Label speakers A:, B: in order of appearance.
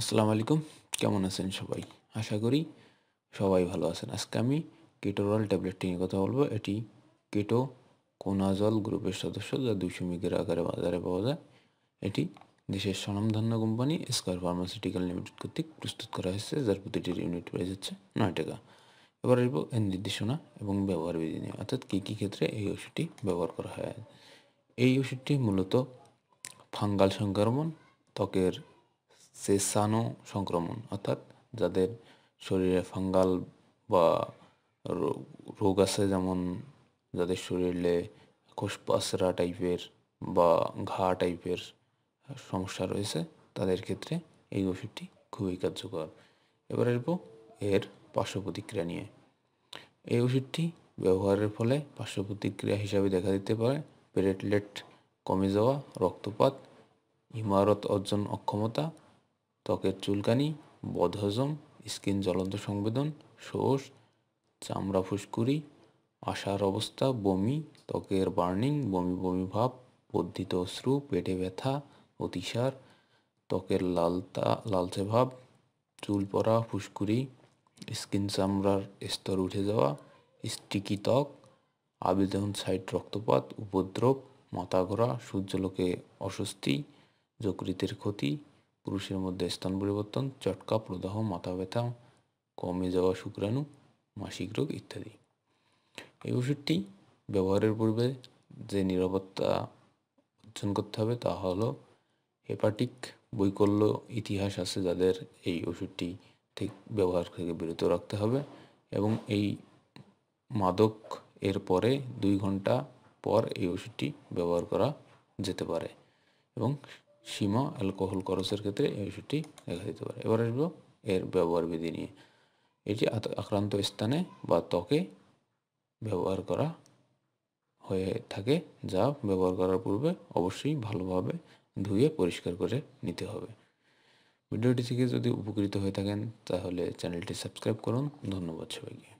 A: আসসালামু আলাইকুম কেমন আছেন সবাই আশা করি সবাই ভালো আছেন আজকে আমি কেটোরাল ট্যাবলেটটি নিয়ে কথা বলবো এটি কেটো কোনাজল গ্রুপের সদস্য যা দুশো মিগের আকারে বাজারে পাওয়া যায় এটি দেশের স্বনামধন্য কোম্পানি স্কয়ার ফার্মাসিউটিক্যাল লিমিটেড কর্তৃক প্রস্তুত করা হয়েছে যার প্রতিটির ইউনিট প্রাইস হচ্ছে নয় টাকা এবার আসবো এর নির্দেশনা এবং ব্যবহার বিধি নিয়ে অর্থাৎ কী কী ক্ষেত্রে এই ওষুধটি ব্যবহার করা হয় এই ওষুধটি মূলত ফাঙ্গাল সংক্রমণ ত্বকের সেসানো সংক্রমণ অর্থাৎ যাদের শরীরে ফাঙ্গাল বা রোগ আছে যেমন যাদের শরীরে কোষপাসরা টাইপের বা ঘা টাইপের সমস্যা রয়েছে তাদের ক্ষেত্রে এই ওষুধটি খুবই কার্যকর এবার আসবো এর পার্শ্ব প্রতিক্রিয়া নিয়ে এই ওষুধটি ব্যবহারের ফলে পার্শ্ব প্রতিক্রিয়া হিসাবে দেখা দিতে পারে প্লেটলেট কমে যাওয়া রক্তপাত ইমারত অর্জন অক্ষমতা ত্বকের চুলকানি বদহজম স্কিন জ্বলন্ত সংবেদন শোষ চামড়া ফুসকুরি আশার অবস্থা বমি ত্বকের বার্নিং বমি বমি ভাব বর্ধিত অশ্রু পেটে ব্যথা অতিসার ত্বকের লালতা লালচে ভাব চুল পরা ফুসকুরি স্কিন চামড়ার স্তর উঠে যাওয়া স্টিকি ত্বক আবেদন সাইড রক্তপাত উপদ্রব মাথা ঘোরা সূর্যলোকে অস্বস্তি যকৃতের ক্ষতি পুরুষের মধ্যে স্থান পরিবর্তন চটকা প্রদাহ মাথা ব্যথা কমে যাওয়া শুক্রাণু মাসিক রোগ ইত্যাদি এই ওষুধটি ব্যবহারের পূর্বে যে নিরাপত্তা অর্জন করতে হবে তা হলো হেপাটিক বৈকল্য ইতিহাস আছে যাদের এই ওষুধটি ঠিক ব্যবহার থেকে বিরত রাখতে হবে এবং এই মাদক এর পরে দুই ঘন্টা পর এই ওষুধটি ব্যবহার করা যেতে পারে এবং সীমা অ্যালকোহল খরচের ক্ষেত্রে এই ওষুধটি দেখা দিতে পারে এবার আসবো এর ব্যবহার বিধি নিয়ে এটি আক্রান্ত স্থানে বা ত্বকে ব্যবহার করা হয়ে থাকে যা ব্যবহার করার পূর্বে অবশ্যই ভালোভাবে ধুয়ে পরিষ্কার করে নিতে হবে ভিডিওটি থেকে যদি উপকৃত হয়ে থাকেন তাহলে চ্যানেলটি সাবস্ক্রাইব করুন ধন্যবাদ সবাইকে